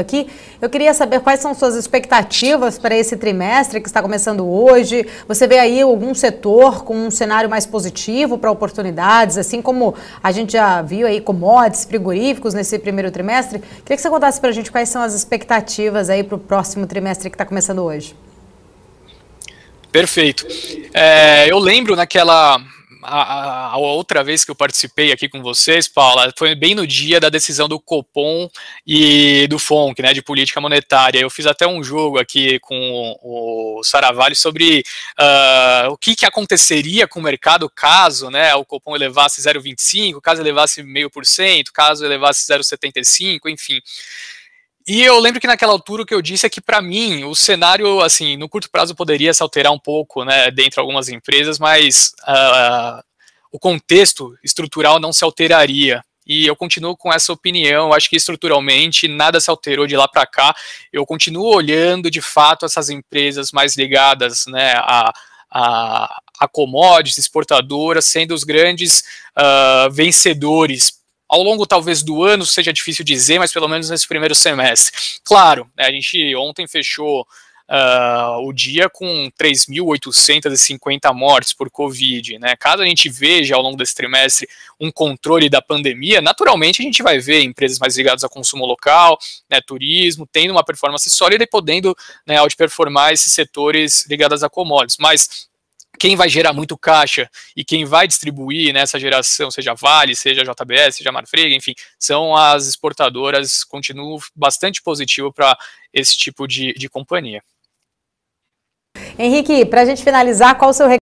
aqui. Eu queria saber quais são suas expectativas para esse trimestre que está começando hoje. Você vê aí algum setor com um cenário mais positivo para oportunidades, assim como a gente já viu aí commodities, frigoríficos nesse primeiro trimestre. Queria que você contasse para a gente quais são as expectativas aí para o próximo trimestre que está começando hoje. Perfeito. É, eu lembro naquela a, a, outra vez que eu participei aqui com vocês, Paula, foi bem no dia da decisão do Copom e do FONC, né, de política monetária. Eu fiz até um jogo aqui com o, o Saravalho sobre uh, o que, que aconteceria com o mercado caso né, o Copom elevasse 0,25, caso elevasse meio por cento, caso elevasse 0,75, enfim. E eu lembro que naquela altura o que eu disse é que, para mim, o cenário, assim, no curto prazo poderia se alterar um pouco, né, dentro de algumas empresas, mas uh, o contexto estrutural não se alteraria. E eu continuo com essa opinião, acho que estruturalmente nada se alterou de lá para cá. Eu continuo olhando, de fato, essas empresas mais ligadas né, a, a, a commodities, exportadoras, sendo os grandes uh, vencedores ao longo, talvez, do ano, seja difícil dizer, mas pelo menos nesse primeiro semestre. Claro, né, a gente ontem fechou Uh, o dia com 3.850 mortes por Covid. Né? Caso a gente veja ao longo desse trimestre um controle da pandemia, naturalmente a gente vai ver empresas mais ligadas ao consumo local, né, turismo, tendo uma performance sólida e podendo né, outperformar esses setores ligados a commodities. Mas quem vai gerar muito caixa e quem vai distribuir nessa né, geração, seja Vale, seja JBS, seja Marfrig, enfim, são as exportadoras, continuo bastante positivo para esse tipo de, de companhia. Henrique, para a gente finalizar, qual o seu